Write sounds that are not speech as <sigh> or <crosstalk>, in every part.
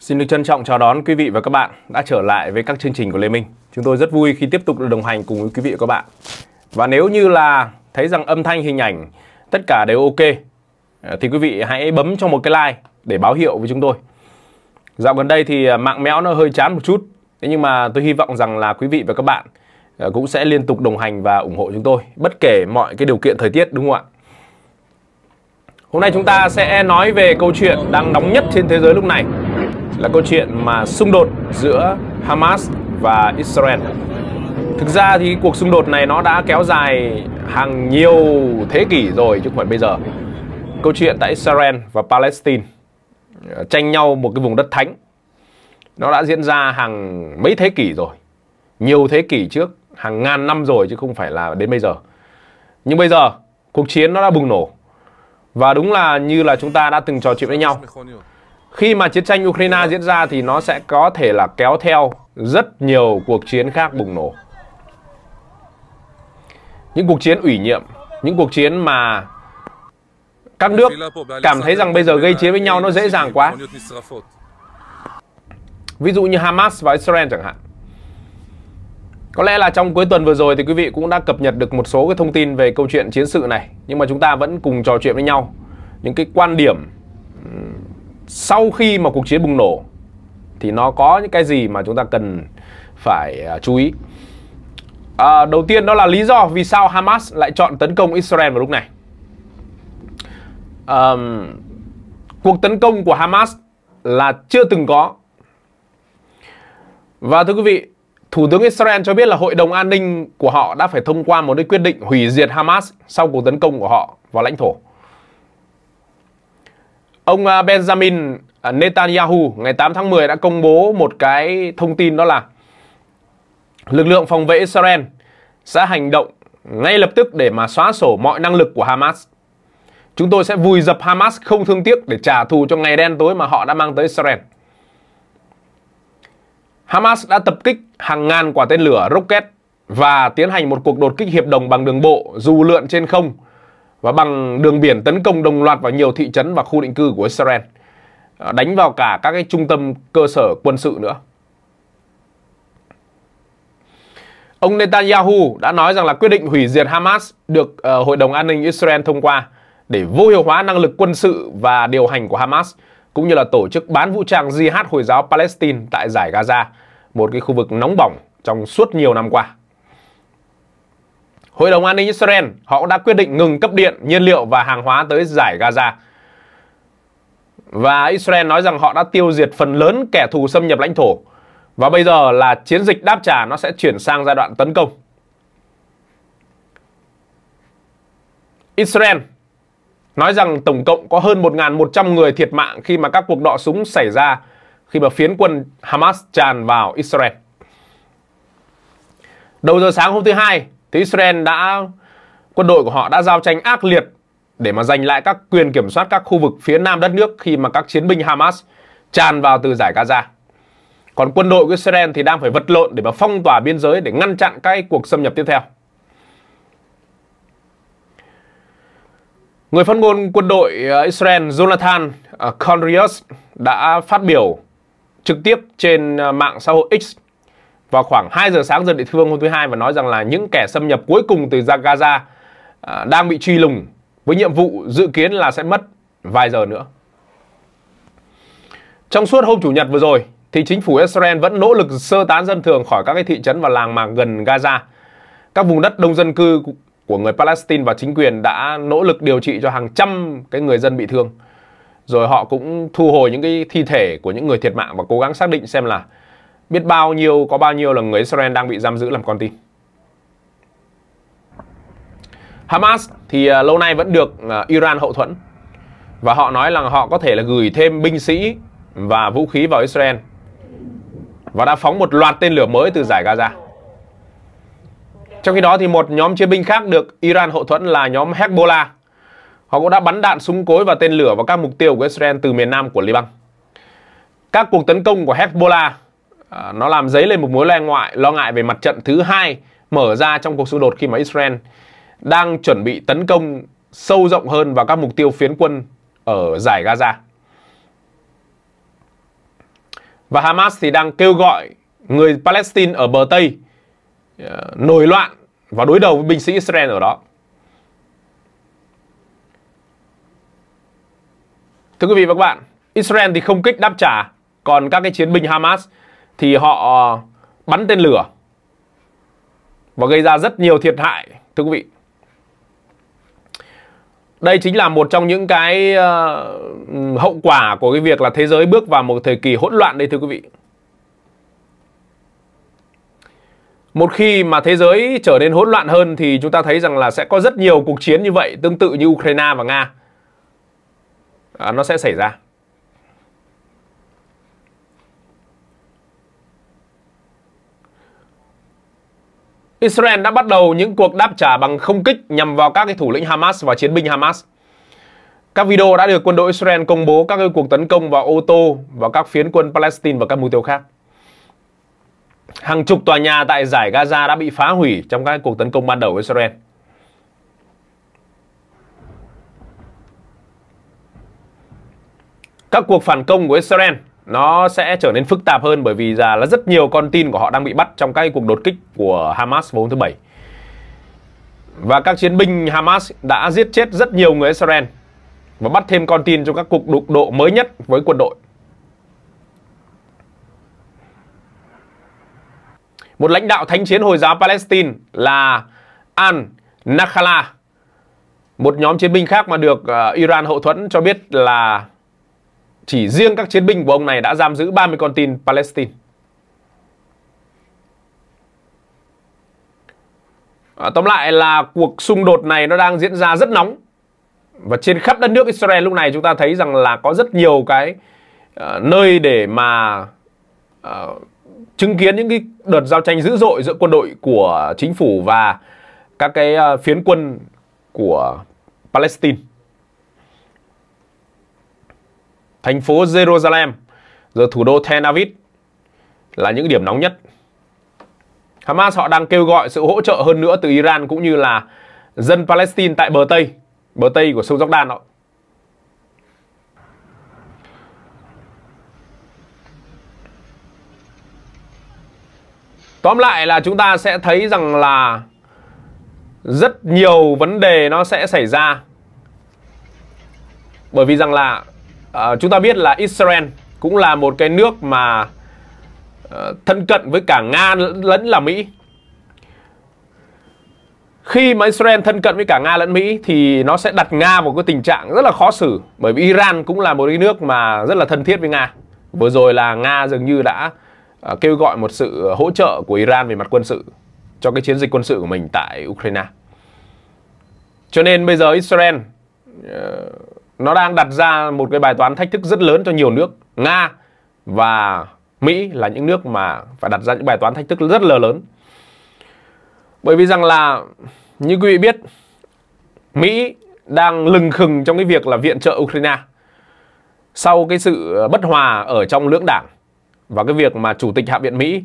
Xin được trân trọng chào đón quý vị và các bạn đã trở lại với các chương trình của Lê Minh. Chúng tôi rất vui khi tiếp tục được đồng hành cùng với quý vị và các bạn. Và nếu như là thấy rằng âm thanh, hình ảnh tất cả đều ok ờ, thì quý vị hãy bấm cho một cái like để báo hiệu với chúng tôi. Dạo gần đây thì ờ, mạng méo nó hơi chán một chút. Thế nhưng mà tôi hy vọng rằng là quý vị và các bạn ờ, cũng sẽ liên tục đồng hành và ủng hộ chúng tôi bất kể mọi cái điều kiện thời tiết đúng không ạ? Hôm nay chúng ta sẽ nói về câu chuyện đang nóng nhất trên thế giới lúc này là câu chuyện mà xung đột giữa Hamas và Israel. Thực ra thì cuộc xung đột này nó đã kéo dài hàng nhiều thế kỷ rồi chứ không phải bây giờ. Câu chuyện tại Israel và Palestine ờ, tranh nhau một cái vùng đất thánh. Nó đã diễn ra hàng mấy thế kỷ rồi. Nhiều thế kỷ trước, hàng ngàn năm rồi chứ không phải là đến bây giờ. Nhưng bây giờ, cuộc chiến nó đã bùng nổ. Và đúng là như là chúng ta đã từng trò chuyện với nhau khi mà chiến tranh Ukraine diễn ra thì nó sẽ có thể là kéo theo rất nhiều cuộc chiến khác bùng nổ. Những cuộc chiến ủy nhiệm, những cuộc chiến mà các nước cảm thấy rằng bây giờ gây chiến với nhau nó dễ dàng quá. Ví dụ như Hamas và Israel chẳng hạn. Có lẽ là trong cuối tuần vừa rồi thì quý vị cũng đã cập nhật được một số cái thông tin về câu chuyện chiến sự này, nhưng mà chúng ta vẫn cùng trò chuyện với nhau những cái quan điểm sau khi mà cuộc chiến bùng nổ thì nó có những cái gì mà chúng ta cần phải à, chú ý à, đầu tiên đó là lý do vì sao Hamas lại chọn tấn công Israel vào lúc này à, cuộc tấn công của Hamas là chưa từng có và thưa quý vị Thủ tướng Israel cho biết là Hội đồng An ninh của họ đã phải thông qua một cái quyết định hủy diệt Hamas sau cuộc tấn công của họ vào lãnh thổ. Ông à, Benjamin à, Netanyahu ngày 8 tháng 10 đã công bố một cái thông tin đó là lực lượng phòng vệ Israel sẽ hành động ngay lập tức để mà xóa sổ mọi năng lực của Hamas. Chúng tôi sẽ vùi dập Hamas không thương tiếc để trả thù cho ngày đen tối mà họ đã mang tới Israel. Hamas đã tập kích hàng ngàn quả tên lửa rocket và tiến hành một cuộc đột kích hiệp đồng bằng đường bộ dù lượn trên không và bằng đường biển tấn công đồng loạt vào nhiều thị trấn và khu định cư của Israel, à, đánh vào cả các cái trung tâm cơ sở quân sự nữa. Ông Netanyahu đã nói rằng là quyết định hủy diệt Hamas được uh, Hội đồng An ninh Israel thông qua để vô hiệu hóa năng lực quân sự và điều hành của Hamas cũng như là tổ chức bán vũ trang Jihad Hồi giáo Palestine tại giải Gaza, một cái khu vực nóng bỏng trong suốt nhiều năm qua. Hội đồng An ninh Israel họ đã quyết định ngừng cấp điện, nhiên liệu và hàng hóa tới giải Gaza. Và Israel nói rằng họ đã tiêu diệt phần lớn kẻ thù xâm nhập lãnh thổ. Và bây giờ là chiến dịch đáp trả nó sẽ chuyển sang giai đoạn tấn công. Israel nói rằng tổng cộng có hơn 1.100 người thiệt mạng khi mà các cuộc đọ súng xảy ra khi mà phiến quân Hamas tràn vào Israel. Đầu giờ sáng hôm thứ hai, thì Israel đã quân đội của họ đã giao tranh ác liệt để mà giành lại các quyền kiểm soát các khu vực phía nam đất nước khi mà các chiến binh Hamas tràn vào từ giải Gaza. Còn quân đội của Israel thì đang phải vật lộn để mà phong tỏa biên giới để ngăn chặn các cuộc xâm nhập tiếp theo. Người phát ngôn quân đội ờ, Israel Jonathan ờ, Conrius đã phát biểu trực tiếp trên ờ, mạng xã hội X vào khoảng 2 giờ sáng giờ địa phương hôm thứ hai và nói rằng là những kẻ xâm nhập cuối cùng từ Gaza à, đang bị truy lùng với nhiệm vụ dự kiến là sẽ mất vài giờ nữa. Trong suốt hôm chủ nhật vừa rồi thì chính phủ Israel vẫn nỗ lực sơ tán dân thường khỏi các cái thị trấn và làng mạc gần Gaza. Các vùng đất đông dân cư của người Palestine và chính quyền đã nỗ lực điều trị cho hàng trăm cái người dân bị thương. Rồi họ cũng thu hồi những cái thi thể của những người thiệt mạng và cố gắng xác định xem là biết bao nhiêu có bao nhiêu là người Israel đang bị giam giữ làm con tin. Hamas thì à, lâu nay vẫn được à, Iran hậu thuẫn và họ nói là họ có thể là gửi thêm binh sĩ và vũ khí vào Israel và đã phóng một loạt tên lửa mới từ giải Gaza. Trong khi đó thì một nhóm chiến binh khác được Iran hậu thuẫn là nhóm Hezbollah. Họ cũng đã bắn đạn súng cối và tên lửa vào các mục tiêu của Israel từ miền nam của Liban. Các cuộc tấn công của Hezbollah À, nó làm dấy lên một mối lo ngại lo ngại về mặt trận thứ hai mở ra trong cuộc xung đột khi mà Israel đang chuẩn bị tấn công sâu rộng hơn vào các mục tiêu phiến quân ở giải Gaza. Và Hamas thì đang kêu gọi người Palestine ở bờ Tây à, nổi loạn và đối đầu với binh sĩ Israel ở đó. Thưa quý vị và các bạn, Israel thì không kích đáp trả, còn các cái chiến binh Hamas thì họ ờ, bắn tên lửa và gây ra rất nhiều thiệt hại thưa quý vị đây chính là một trong những cái ờ, hậu quả của cái việc là thế giới bước vào một thời kỳ hỗn loạn đây thưa quý vị một khi mà thế giới trở nên hỗn loạn hơn thì chúng ta thấy rằng là sẽ có rất nhiều cuộc chiến như vậy tương tự như ukraine và nga à, nó sẽ xảy ra Israel đã bắt đầu những cuộc đáp trả bằng không kích nhằm vào các cái thủ lĩnh Hamas và chiến binh Hamas. Các video đã được quân đội Israel công bố các cuộc tấn công vào ô tô và các phiến quân Palestine và các mục tiêu khác. Hàng chục tòa nhà tại giải Gaza đã bị phá hủy trong các cuộc tấn công ban đầu của Israel. Các cuộc phản công của Israel nó sẽ trở nên phức tạp hơn bởi vì là, rất nhiều con tin của họ đang bị bắt trong các cuộc đột kích của Hamas vào hôm thứ bảy và các chiến binh Hamas đã giết chết rất nhiều người Israel và bắt thêm con tin trong các cuộc đụng độ mới nhất với quân đội. Một lãnh đạo thánh chiến Hồi giáo Palestine là An Nakhala, một nhóm chiến binh khác mà được ờ, Iran hậu thuẫn cho biết là chỉ riêng các chiến binh của ông này đã giam giữ 30 con tin Palestine. À, tóm lại là cuộc xung đột này nó đang diễn ra rất nóng. Và trên khắp đất nước Israel lúc này chúng ta thấy rằng là có rất nhiều cái uh, nơi để mà uh, chứng kiến những cái đợt giao tranh dữ dội giữa quân đội của chính phủ và các cái uh, phiến quân của Palestine. thành phố Jerusalem, rồi thủ đô Tel Aviv là những điểm nóng nhất. Hamas họ đang kêu gọi sự hỗ trợ hơn nữa từ Iran cũng như là dân Palestine tại bờ Tây, bờ Tây của sông Jordan. Đan Tóm lại là chúng ta sẽ thấy rằng là rất nhiều vấn đề nó sẽ xảy ra bởi vì rằng là à, chúng ta biết là Israel cũng là một cái nước mà uh, thân cận với cả Nga lẫn là Mỹ. Khi mà Israel thân cận với cả Nga lẫn Mỹ thì nó sẽ đặt Nga vào cái tình trạng rất là khó xử bởi vì Iran cũng là một cái nước mà rất là thân thiết với Nga. Vừa rồi là Nga dường như đã uh, kêu gọi một sự hỗ trợ của Iran về mặt quân sự cho cái chiến dịch quân sự của mình tại Ukraine. Cho nên bây giờ Israel nó đang đặt ra một cái bài toán thách thức rất lớn cho nhiều nước nga và mỹ là những nước mà phải đặt ra những bài toán thách thức rất là lớn bởi vì rằng là như quý vị biết mỹ đang lừng khừng trong cái việc là viện trợ ukraine sau cái sự ờ, bất hòa ở trong lưỡng đảng và cái việc mà chủ tịch hạ viện mỹ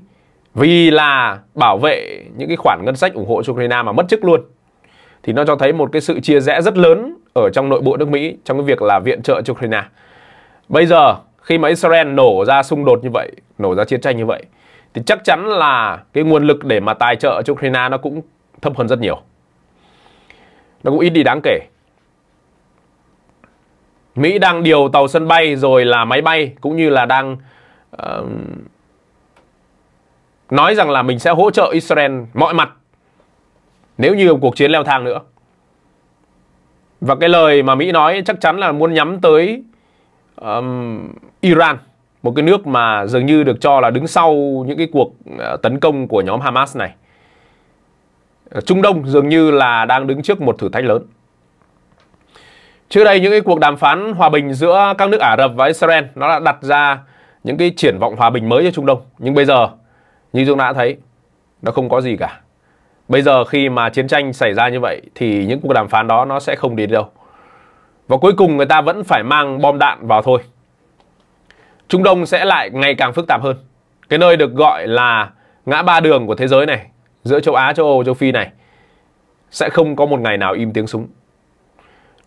vì là bảo vệ những cái khoản ngân sách ủng hộ cho ukraine mà mất chức luôn thì nó cho thấy một cái sự chia rẽ rất lớn ở trong nội bộ nước Mỹ trong cái việc là viện trợ cho Ukraine. Bây giờ khi mà Israel nổ ra xung đột như vậy, nổ ra chiến tranh như vậy thì chắc chắn là cái nguồn lực để mà tài trợ cho Ukraine nó cũng thấp hơn rất nhiều. Nó cũng ít đi đáng kể. Mỹ đang điều tàu sân bay rồi là máy bay cũng như là đang uh, nói rằng là mình sẽ hỗ trợ Israel mọi mặt nếu như cuộc chiến leo thang nữa và cái lời mà Mỹ nói chắc chắn là muốn nhắm tới um, Iran một cái nước mà dường như được cho là đứng sau những cái cuộc ờ, tấn công của nhóm Hamas này. Ờ, Trung Đông dường như là đang đứng trước một thử thách lớn. Trước đây những cái cuộc đàm phán hòa bình giữa các nước Ả Rập và Israel nó đã đặt ra những cái triển vọng hòa bình mới cho Trung Đông. Nhưng bây giờ như chúng ta đã thấy nó không có gì cả. Bây giờ khi mà chiến tranh xảy ra như vậy thì những cuộc đàm phán đó nó sẽ không đi đâu. Và cuối cùng người ta vẫn phải mang bom đạn vào thôi. Trung Đông sẽ lại ngày càng phức tạp hơn. Cái nơi được gọi là ngã ba đường của thế giới này, giữa châu Á, châu Âu, châu Phi này sẽ không có một ngày nào im tiếng súng.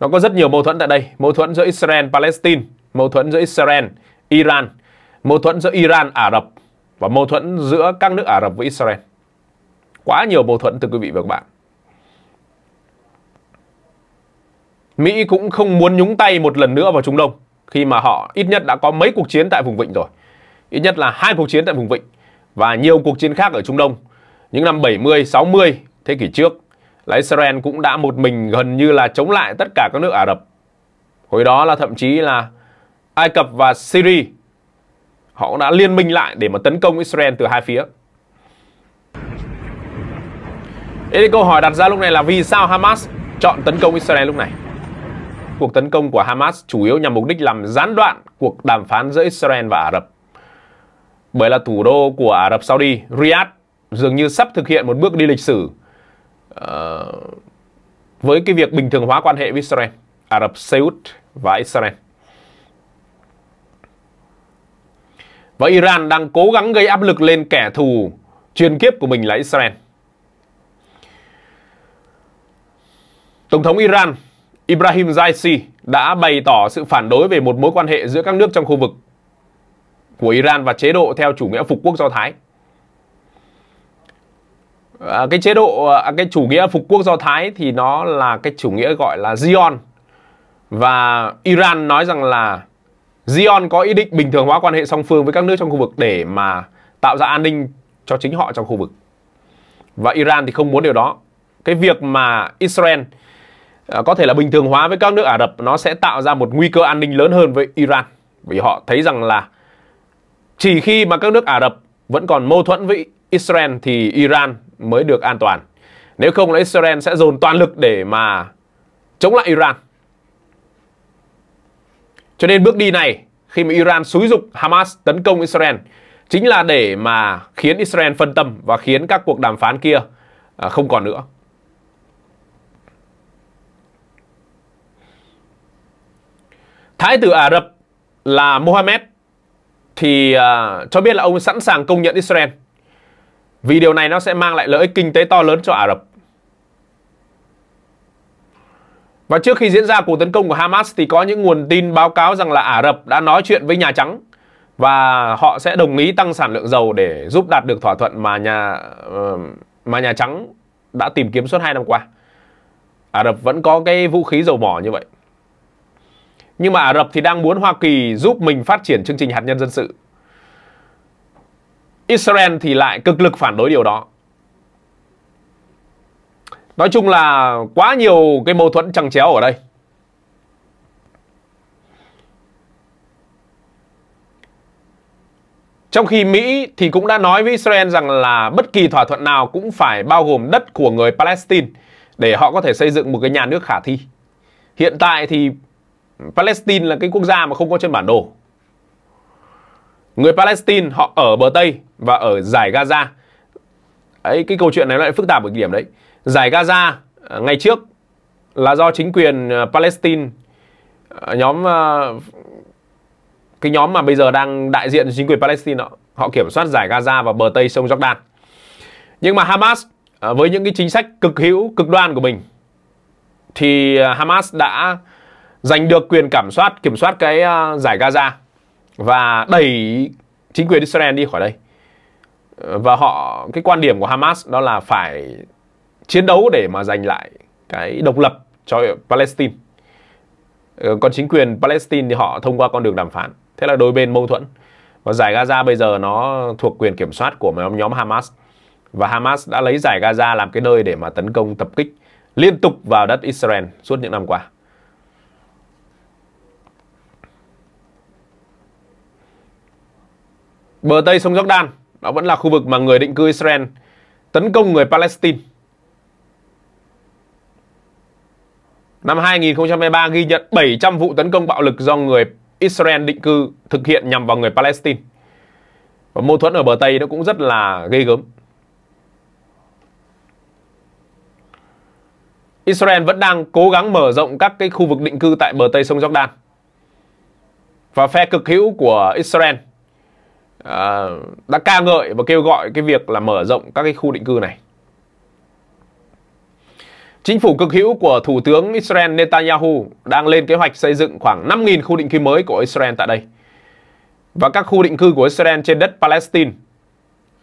Nó có rất nhiều mâu thuẫn tại đây, mâu thuẫn giữa Israel, Palestine, mâu thuẫn giữa Israel, Iran, mâu thuẫn giữa Iran, Ả Rập và mâu thuẫn giữa các nước Ả Rập với Israel quá nhiều mâu thuẫn từ quý vị và các bạn. Mỹ cũng không muốn nhúng tay một lần nữa vào Trung Đông khi mà họ ít nhất đã có mấy cuộc chiến tại vùng vịnh rồi. Ít nhất là hai cuộc chiến tại vùng vịnh và nhiều cuộc chiến khác ở Trung Đông. Những năm 70, 60 thế kỷ trước là Israel cũng đã một mình gần như là chống lại tất cả các nước Ả Rập. Hồi đó là thậm chí là Ai Cập và Syria họ đã liên minh lại để mà tấn công Israel từ hai phía. Thế thì câu hỏi đặt ra lúc này là vì sao Hamas chọn tấn công Israel lúc này? Cuộc tấn công của Hamas chủ yếu nhằm mục đích làm gián đoạn cuộc đàm phán giữa Israel và Ả Rập. Bởi là thủ đô của Ả Rập Saudi, Riyadh, dường như sắp thực hiện một bước đi lịch sử uh, với cái việc bình thường hóa quan hệ với Israel, Ả Rập Xê-út và Israel. Và Iran đang cố gắng gây áp lực lên kẻ thù truyền kiếp của mình là Israel. Tổng thống Iran Ibrahim Raisi đã bày tỏ sự phản đối về một mối quan hệ giữa các nước trong khu vực của Iran và chế độ theo chủ nghĩa phục quốc Do Thái. À, cái chế độ à, cái chủ nghĩa phục quốc Do Thái thì nó là cái chủ nghĩa gọi là Zion và Iran nói rằng là Zion có ý định bình thường hóa quan hệ song phương với các nước trong khu vực để mà tạo ra an ninh cho chính họ trong khu vực. Và Iran thì không muốn điều đó. Cái việc mà Israel Ờ, có thể là bình thường hóa với các nước Ả Rập nó sẽ tạo ra một nguy cơ an ninh lớn hơn với Iran vì họ thấy rằng là chỉ khi mà các nước Ả Rập vẫn còn mâu thuẫn với Israel thì Iran mới được an toàn. Nếu không là Israel sẽ dồn toàn lực để mà chống lại Iran. Cho nên bước đi này khi mà Iran xúi dục Hamas tấn công Israel chính là để mà khiến Israel phân tâm và khiến các cuộc đàm phán kia à, không còn nữa. Thái tử Ả Rập là Mohammed thì uh, cho biết là ông sẵn sàng công nhận Israel. Vì điều này nó sẽ mang lại lợi ích kinh tế to lớn cho Ả Rập. Và trước khi diễn ra cuộc tấn công của Hamas thì có những nguồn tin báo cáo rằng là Ả Rập đã nói chuyện với Nhà Trắng và họ sẽ đồng ý tăng sản lượng dầu để giúp đạt được thỏa thuận mà nhà ờ, mà Nhà Trắng đã tìm kiếm suốt 2 năm qua. Ả Rập vẫn có cái vũ khí dầu mỏ như vậy. Nhưng mà Ả Rập thì đang muốn Hoa Kỳ giúp mình phát triển chương trình hạt nhân dân sự. Israel thì lại cực lực phản đối điều đó. Nói chung là quá nhiều cái mâu thuẫn chằng chéo ở đây. Trong khi Mỹ thì cũng đã nói với Israel rằng là bất kỳ thỏa thuận nào cũng phải bao gồm đất của người Palestine để họ có thể xây dựng một cái nhà nước khả thi. Hiện tại thì Palestine là cái quốc gia mà không có trên bản đồ. Người Palestine họ ở bờ Tây và ở giải Gaza. Ấy cái câu chuyện này lại phức tạp ở điểm đấy. Giải Gaza à, ngày trước là do chính quyền à, Palestine à, nhóm cái nhóm mà bây giờ đang đại diện chính quyền Palestine họ, họ kiểm soát giải Gaza và bờ Tây sông Jordan. Nhưng mà Hamas với những cái chính sách cực hữu cực đoan của mình thì Hamas đã giành được quyền kiểm soát kiểm soát cái à, giải Gaza và đẩy chính quyền Israel đi khỏi đây và họ cái quan điểm của Hamas đó là phải chiến đấu để mà giành lại cái độc lập cho Palestine ờ, còn chính quyền Palestine thì họ thông qua con đường đàm phán thế là đôi bên mâu thuẫn và giải Gaza bây giờ nó thuộc quyền kiểm soát của nhóm Hamas và Hamas đã lấy giải Gaza làm cái nơi để mà tấn công tập kích liên tục vào đất Israel suốt những năm qua bờ Tây sông Jordan, nó vẫn là khu vực mà người định cư Israel tấn công người Palestine. Năm 2023 ghi nhận 700 vụ tấn công bạo lực do người Israel định cư thực hiện nhằm vào người Palestine. Và mâu thuẫn ở bờ Tây nó cũng rất là ghê gớm. Israel vẫn đang cố gắng mở rộng các cái khu vực định cư tại bờ Tây sông Jordan. Và phe cực hữu của Israel Ờ, đã ca ngợi và kêu gọi cái việc là mở rộng các cái khu định cư này. Chính phủ cực hữu của Thủ tướng Israel Netanyahu đang lên kế hoạch xây dựng khoảng 5.000 khu định cư mới của Israel tại đây. Và các khu định cư của Israel trên đất Palestine,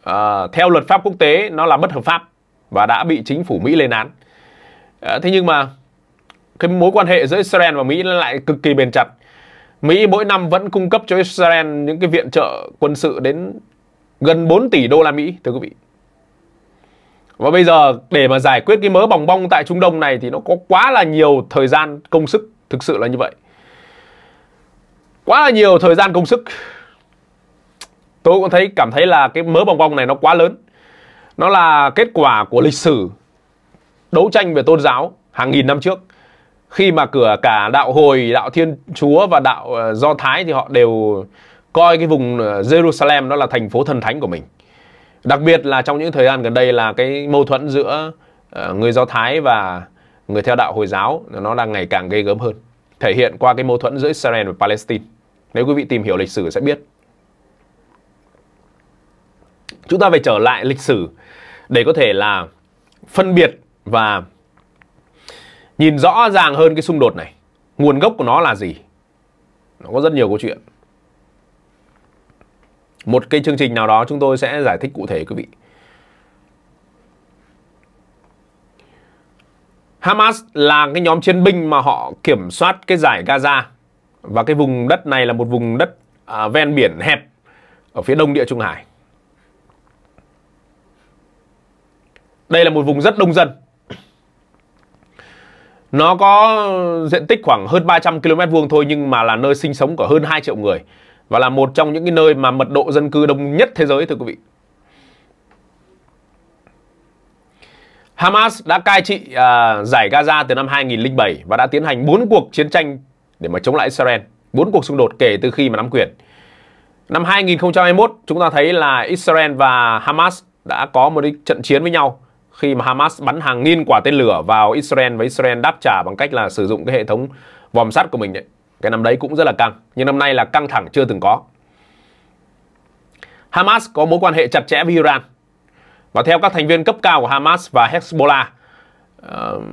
uh, theo luật pháp quốc tế, nó là bất hợp pháp và đã bị chính phủ Mỹ lên án. Uh, thế nhưng mà cái mối quan hệ giữa Israel và Mỹ lại cực kỳ bền chặt. Mỹ mỗi năm vẫn cung cấp cho Israel những cái viện trợ quân sự đến gần 4 tỷ đô la Mỹ thưa quý vị. Và bây giờ để mà giải quyết cái mớ bòng bong tại Trung Đông này thì nó có quá là nhiều thời gian công sức thực sự là như vậy. Quá là nhiều thời gian công sức. Tôi cũng thấy cảm thấy là cái mớ bòng bong này nó quá lớn. Nó là kết quả của lịch sử đấu tranh về tôn giáo hàng nghìn năm trước khi mà cửa cả đạo hồi đạo thiên chúa và đạo ờ, do thái thì họ đều coi cái vùng ờ, jerusalem đó là thành phố thần thánh của mình đặc biệt là trong những thời gian gần đây là cái mâu thuẫn giữa ờ, người do thái và người theo đạo hồi giáo nó đang ngày càng gây gớm hơn thể hiện qua cái mâu thuẫn giữa israel và palestine nếu quý vị tìm hiểu lịch sử sẽ biết chúng ta phải trở lại lịch sử để có thể là phân biệt và nhìn rõ ràng hơn cái xung đột này nguồn gốc của nó là gì nó có rất nhiều câu chuyện một cái chương trình nào đó chúng tôi sẽ giải thích cụ thể quý vị Hamas là cái nhóm chiến binh mà họ kiểm soát cái giải Gaza và cái vùng đất này là một vùng đất à, ven biển hẹp ở phía đông địa Trung Hải. Đây là một vùng rất đông dân nó có diện tích khoảng hơn 300 km vuông thôi nhưng mà là nơi sinh sống của hơn 2 triệu người và là một trong những cái nơi mà mật độ dân cư đông nhất thế giới thưa quý vị. Hamas đã cai trị à, giải Gaza từ năm 2007 và đã tiến hành 4 cuộc chiến tranh để mà chống lại Israel, 4 cuộc xung đột kể từ khi mà nắm quyền. Năm 2021 chúng ta thấy là Israel và Hamas đã có một trận chiến với nhau khi mà Hamas bắn hàng nghìn quả tên lửa vào Israel và Israel đáp trả bằng cách là sử dụng cái hệ thống vòm sắt của mình đấy. Cái năm đấy cũng rất là căng, nhưng năm nay là căng thẳng chưa từng có. Hamas có mối quan hệ chặt chẽ với Iran. Và theo các thành viên cấp cao của Hamas và Hezbollah, uh,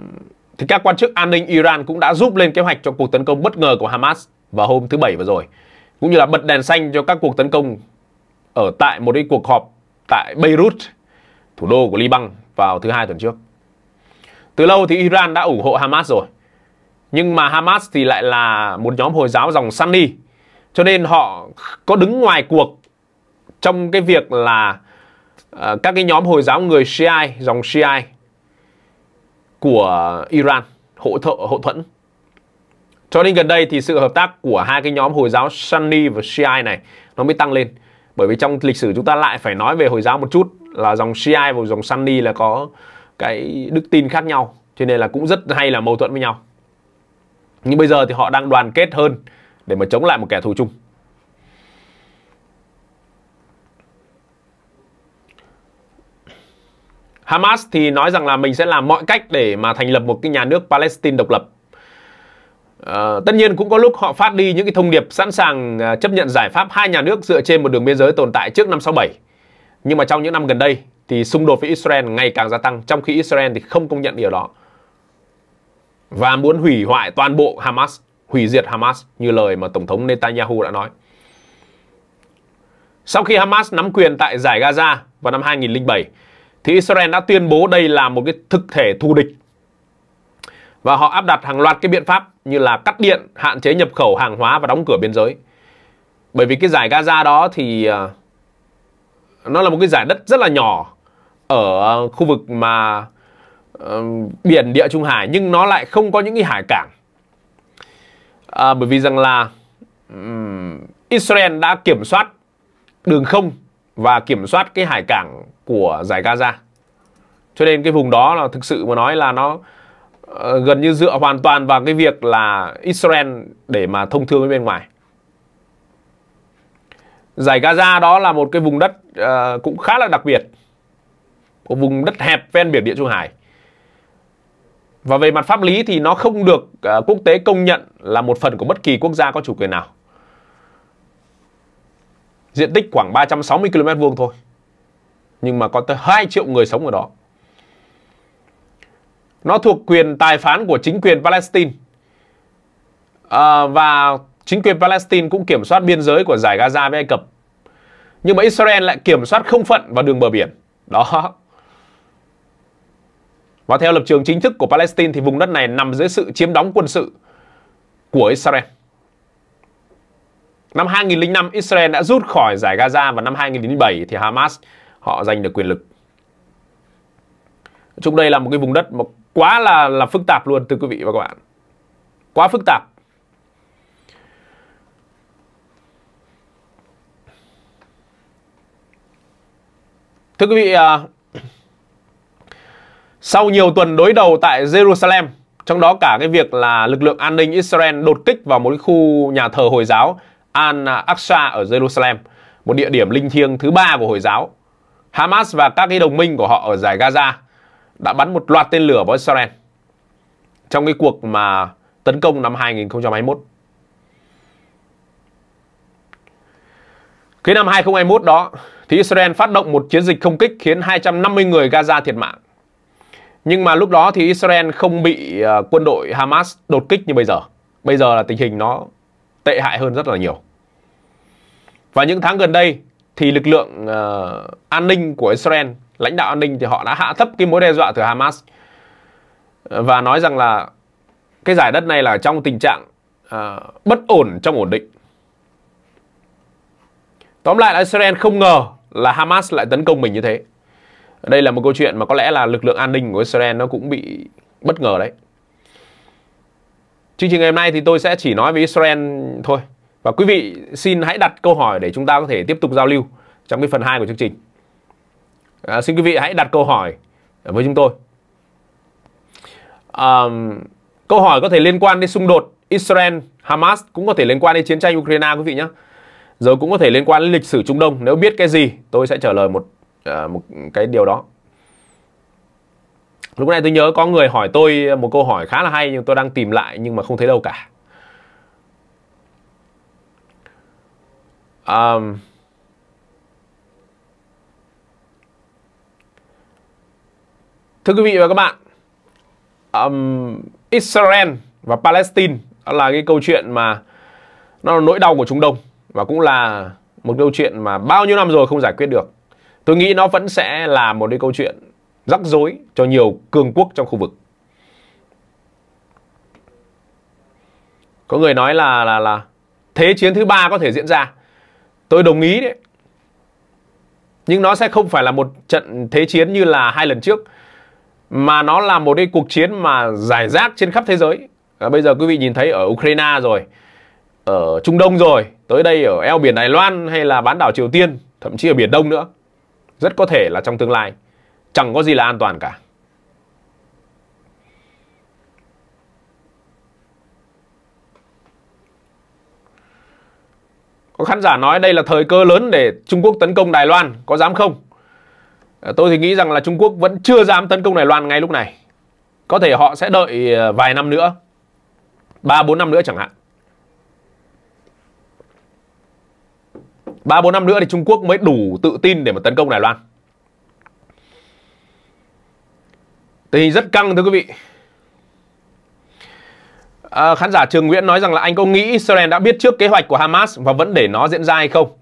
thì các quan chức an ninh Iran cũng đã giúp lên kế hoạch cho cuộc tấn công bất ngờ của Hamas vào hôm thứ Bảy vừa rồi, cũng như là bật đèn xanh cho các cuộc tấn công ở tại một cái cuộc họp tại Beirut, thủ đô của Liban vào thứ hai tuần trước. Từ lâu thì Iran đã ủng hộ Hamas rồi. Nhưng mà Hamas thì lại là một nhóm Hồi giáo dòng Sunni. Cho nên họ có đứng ngoài cuộc trong cái việc là ờ, các cái nhóm Hồi giáo người Shia, dòng Shia của Iran hỗ, trợ hỗ thuẫn. Cho nên gần đây thì sự hợp tác của hai cái nhóm Hồi giáo Sunni và Shia này nó mới tăng lên. Bởi vì trong lịch sử chúng ta lại phải nói về Hồi giáo một chút là dòng CI và dòng Sunny là có cái đức tin khác nhau cho nên là cũng rất hay là mâu thuẫn với nhau nhưng bây giờ thì họ đang đoàn kết hơn để mà chống lại một kẻ thù chung Hamas thì nói rằng là mình sẽ làm mọi cách để mà thành lập một cái nhà nước Palestine độc lập. À, tất nhiên cũng có lúc họ phát đi những cái thông điệp sẵn sàng ờ, chấp nhận giải pháp hai nhà nước dựa trên một đường biên giới tồn tại trước năm 67 nhưng mà trong những năm gần đây thì xung đột với Israel ngày càng gia tăng trong khi Israel thì không công nhận điều đó và muốn hủy hoại toàn bộ Hamas, hủy diệt Hamas như lời mà Tổng thống Netanyahu đã nói. Sau khi Hamas nắm quyền tại giải Gaza vào năm 2007 thì Israel đã tuyên bố đây là một cái thực thể thù địch và họ áp đặt hàng loạt cái biện pháp như là cắt điện, hạn chế nhập khẩu hàng hóa và đóng cửa biên giới. Bởi vì cái giải Gaza đó thì à, nó là một cái giải đất rất là nhỏ ở khu vực mà uh, biển địa trung hải nhưng nó lại không có những cái hải cảng à, bởi vì rằng là um, Israel đã kiểm soát đường không và kiểm soát cái hải cảng của giải Gaza cho nên cái vùng đó là thực sự mà nói là nó uh, gần như dựa hoàn toàn vào cái việc là Israel để mà thông thương với bên ngoài Giải Gaza đó là một cái vùng đất uh, cũng khá là đặc biệt. Một vùng đất hẹp ven biển Địa Trung Hải. Và về mặt pháp lý thì nó không được uh, quốc tế công nhận là một phần của bất kỳ quốc gia có chủ quyền nào. Diện tích khoảng 360 km vuông thôi. Nhưng mà có tới 2 triệu người sống ở đó. Nó thuộc quyền tài phán của chính quyền Palestine. À, và Chính quyền Palestine cũng kiểm soát biên giới của giải Gaza với Ai Cập. Nhưng mà Israel lại kiểm soát không phận và đường bờ biển. Đó. Và theo lập trường chính thức của Palestine thì vùng đất này nằm dưới sự chiếm đóng quân sự của Israel. Năm 2005, Israel đã rút khỏi giải Gaza và năm 2007 thì Hamas họ giành được quyền lực. Chúng đây là một cái vùng đất mà quá là là phức tạp luôn thưa quý vị và các bạn. Quá phức tạp. Thưa quý vị, à, sau nhiều tuần đối đầu tại Jerusalem, trong đó cả cái việc là lực lượng an ninh Israel đột kích vào một cái khu nhà thờ Hồi giáo Al-Aqsa ở Jerusalem, một địa điểm linh thiêng thứ ba của Hồi giáo. Hamas và các cái đồng minh của họ ở giải Gaza đã bắn một loạt tên lửa vào Israel trong cái cuộc mà tấn công năm 2021. Cái năm 2021 đó thì Israel phát động một chiến dịch không kích khiến 250 người Gaza thiệt mạng. Nhưng mà lúc đó thì Israel không bị ờ, quân đội Hamas đột kích như bây giờ. Bây giờ là tình hình nó tệ hại hơn rất là nhiều. Và những tháng gần đây thì lực lượng uh, an ninh của Israel, lãnh đạo an ninh thì họ đã hạ thấp cái mối đe dọa từ Hamas và nói rằng là cái giải đất này là trong tình trạng uh, bất ổn trong ổn định Tóm lại là Israel không ngờ là Hamas lại tấn công mình như thế. Đây là một câu chuyện mà có lẽ là lực lượng an ninh của Israel nó cũng bị bất ngờ đấy. Chương trình ngày hôm nay thì tôi sẽ chỉ nói về Israel thôi. Và quý vị xin hãy đặt câu hỏi để chúng ta có thể tiếp tục giao lưu trong cái phần 2 của chương trình. À, xin quý vị hãy đặt câu hỏi với chúng tôi. À, câu hỏi có thể liên quan đến xung đột Israel Hamas cũng có thể liên quan đến chiến tranh Ukraine quý vị nhé rồi cũng có thể liên quan đến lịch sử Trung Đông nếu biết cái gì tôi sẽ trả lời một à, một cái điều đó lúc này tôi nhớ có người hỏi tôi một câu hỏi khá là hay nhưng tôi đang tìm lại nhưng mà không thấy đâu cả um, thưa quý vị và các bạn um, Israel và Palestine đó là cái câu chuyện mà nó là nỗi đau của Trung Đông và cũng là một câu chuyện mà bao nhiêu năm rồi không giải quyết được tôi nghĩ nó vẫn sẽ là một cái câu chuyện rắc rối cho nhiều cường quốc trong khu vực có người nói là là là thế chiến thứ ba có thể diễn ra tôi đồng ý đấy nhưng nó sẽ không phải là một trận thế chiến như là hai lần trước mà nó là một cái cuộc chiến mà giải rác trên khắp thế giới à, bây giờ quý vị nhìn thấy ở ukraine rồi ở Trung Đông rồi, tới đây ở eo biển Đài Loan hay là bán đảo Triều Tiên, thậm chí ở Biển Đông nữa. Rất có thể là trong tương lai chẳng có gì là an toàn cả. Có khán giả nói đây là thời cơ lớn để Trung Quốc tấn công Đài Loan, có dám không? À, tôi thì nghĩ rằng là Trung Quốc vẫn chưa dám tấn công Đài Loan ngay lúc này. Có thể họ sẽ đợi à, vài năm nữa, 3 4 năm nữa chẳng hạn. 3 4 năm nữa thì Trung Quốc mới đủ tự tin để mà tấn công Đài Loan. Tình hình rất căng thưa quý vị. À, khán giả Trường Nguyễn nói rằng là anh có nghĩ Israel đã biết trước kế hoạch của Hamas và vẫn để nó diễn ra hay không?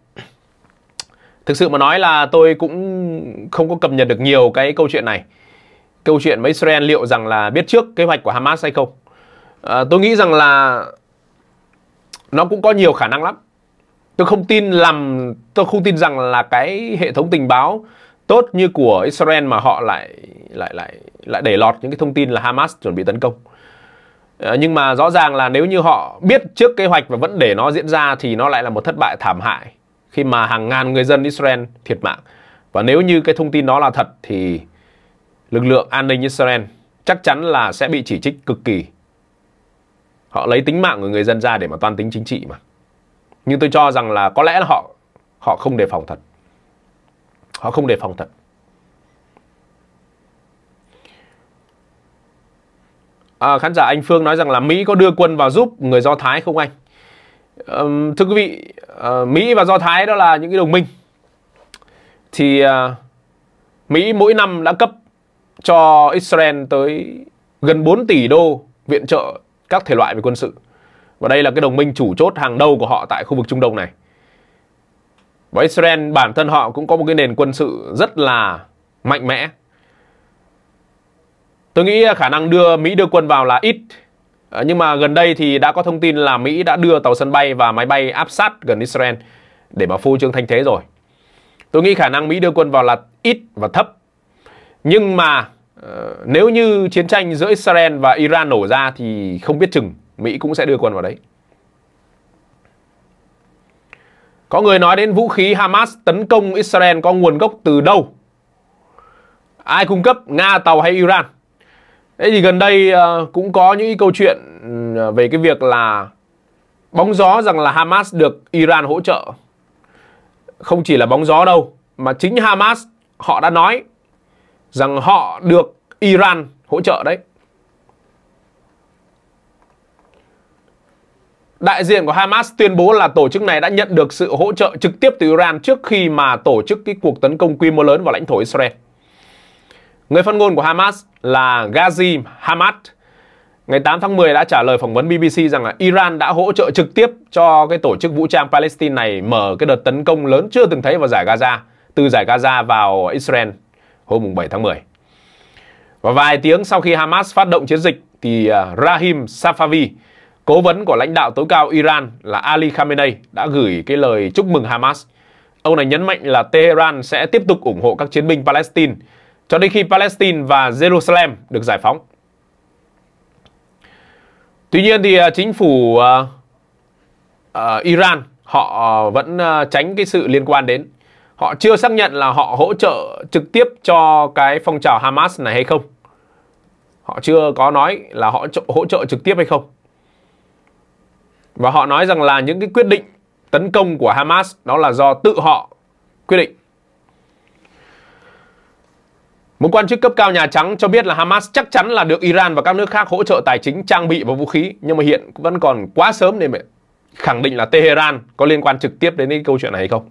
Thực sự mà nói là tôi cũng không có cập nhật được nhiều cái câu chuyện này. Câu chuyện với Israel liệu rằng là biết trước kế hoạch của Hamas hay không? À, tôi nghĩ rằng là nó cũng có nhiều khả năng lắm tôi không tin làm tôi không tin rằng là cái hệ thống tình báo tốt như của Israel mà họ lại lại lại lại để lọt những cái thông tin là Hamas chuẩn bị tấn công. Ờ, nhưng mà rõ ràng là nếu như họ biết trước kế hoạch và vẫn để nó diễn ra thì nó lại là một thất bại thảm hại khi mà hàng ngàn người dân Israel thiệt mạng. Và nếu như cái thông tin đó là thật thì lực lượng an ninh Israel chắc chắn là sẽ bị chỉ trích cực kỳ. Họ lấy tính mạng của người dân ra để mà toan tính chính trị mà nhưng tôi cho rằng là có lẽ là họ họ không đề phòng thật họ không đề phòng thật à, khán giả anh Phương nói rằng là Mỹ có đưa quân vào giúp người Do Thái không anh um, thưa quý vị uh, Mỹ và Do Thái đó là những cái đồng minh thì uh, Mỹ mỗi năm đã cấp cho Israel tới gần 4 tỷ đô viện trợ các thể loại về quân sự và đây là cái đồng minh chủ chốt hàng đầu của họ tại khu vực Trung Đông này. Và Israel bản thân họ cũng có một cái nền quân sự rất là mạnh mẽ. Tôi nghĩ khả năng đưa Mỹ đưa quân vào là ít. Ờ, nhưng mà gần đây thì đã có thông tin là Mỹ đã đưa tàu sân bay và máy bay áp sát gần Israel để mà phô trương thanh thế rồi. Tôi nghĩ khả năng Mỹ đưa quân vào là ít và thấp. Nhưng mà ờ, nếu như chiến tranh giữa Israel và Iran nổ ra thì không biết chừng Mỹ cũng sẽ đưa quân vào đấy. Có người nói đến vũ khí Hamas tấn công Israel có nguồn gốc từ đâu? Ai cung cấp? Nga, Tàu hay Iran? Thế thì gần đây ờ, cũng có những câu chuyện ờ, về cái việc là bóng gió rằng là Hamas được Iran hỗ trợ. Không chỉ là bóng gió đâu, mà chính Hamas họ đã nói rằng họ được Iran hỗ trợ đấy. Đại diện của Hamas tuyên bố là tổ chức này đã nhận được sự hỗ trợ trực tiếp từ Iran trước khi mà tổ chức cái cuộc tấn công quy mô lớn vào lãnh thổ Israel. Người phát ngôn của Hamas là Ghazi Hamad ngày 8 tháng 10 đã trả lời phỏng vấn BBC rằng là Iran đã hỗ trợ trực tiếp cho cái tổ chức vũ trang Palestine này mở cái đợt tấn công lớn chưa từng thấy vào giải Gaza, từ giải Gaza vào Israel hôm 7 tháng 10. Và vài tiếng sau khi Hamas phát động chiến dịch thì à, Rahim Safavi, Cố vấn của lãnh đạo tối cao Iran là Ali Khamenei đã gửi cái lời chúc mừng Hamas. Ông này nhấn mạnh là Tehran sẽ tiếp tục ủng hộ các chiến binh Palestine cho đến khi Palestine và Jerusalem được giải phóng. Tuy nhiên thì à, chính phủ uh, uh, Iran họ vẫn uh, tránh cái sự liên quan đến. Họ chưa xác nhận là họ hỗ trợ trực tiếp cho cái phong trào Hamas này hay không. Họ chưa có nói là họ hỗ trợ trực tiếp hay không. Và họ nói rằng là những cái quyết định tấn công của Hamas đó là do tự họ quyết định. Một quan chức cấp cao Nhà Trắng cho biết là Hamas chắc chắn là được Iran và các nước khác hỗ trợ tài chính, trang bị và vũ khí, nhưng mà hiện vẫn còn quá sớm để khẳng định là Tehran có liên quan trực tiếp đến cái câu chuyện này hay không.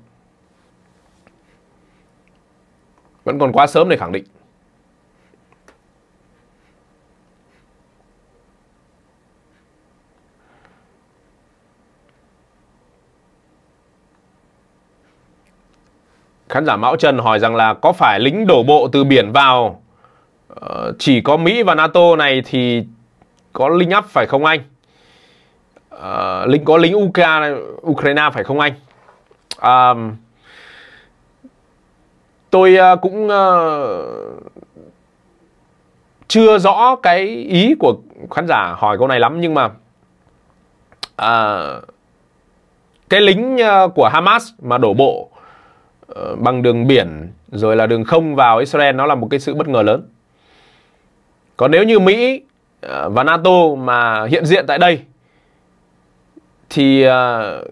Vẫn còn quá sớm để khẳng định. Khán giả Mão Trần hỏi rằng là có phải lính đổ bộ từ biển vào ờ, chỉ có Mỹ và NATO này thì có linh áp phải không anh? Uh, lính có lính Ukraine, Ukraine phải không anh? Uh, tôi ờ, cũng chưa rõ cái ý của khán giả hỏi câu này lắm nhưng mà uh, cái lính của Hamas mà đổ bộ Ờ, bằng đường biển rồi là đường không vào Israel nó là một cái sự bất ngờ lớn. Còn nếu như Mỹ ờ, và NATO mà hiện diện tại đây thì ờ,